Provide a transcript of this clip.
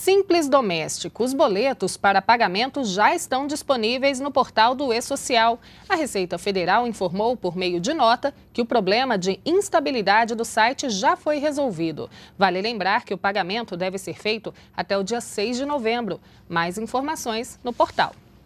Simples Doméstico. Os boletos para pagamento já estão disponíveis no portal do E-Social. A Receita Federal informou por meio de nota que o problema de instabilidade do site já foi resolvido. Vale lembrar que o pagamento deve ser feito até o dia 6 de novembro. Mais informações no portal.